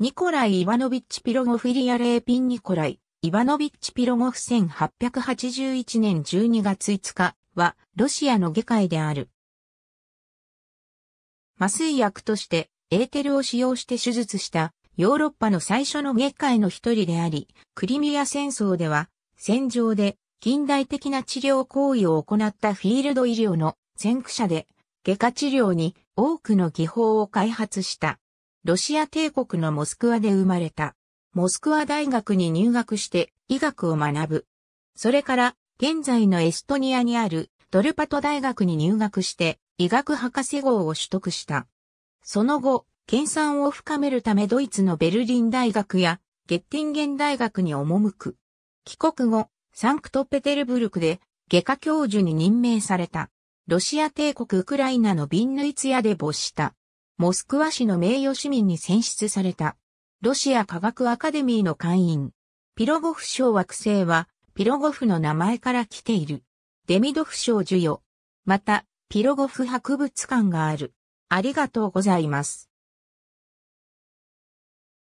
ニコライ・イワノビッチ・ピロゴフィリア・レーピン・ニコライ・イワノビッチ・ピロゴフ1881年12月5日は、ロシアの外科医である。麻酔薬として、エーテルを使用して手術した、ヨーロッパの最初の外科医の一人であり、クリミア戦争では、戦場で近代的な治療行為を行ったフィールド医療の先駆者で、外科治療に多くの技法を開発した。ロシア帝国のモスクワで生まれた。モスクワ大学に入学して医学を学ぶ。それから、現在のエストニアにあるドルパト大学に入学して医学博士号を取得した。その後、研鑽を深めるためドイツのベルリン大学やゲッティンゲン大学に赴く。帰国後、サンクトペテルブルクで外科教授に任命された。ロシア帝国ウクライナのビンヌイツヤで没した。モスクワ市の名誉市民に選出された。ロシア科学アカデミーの会員。ピロゴフ賞惑星は、ピロゴフの名前から来ている。デミドフ賞授与。また、ピロゴフ博物館がある。ありがとうございます。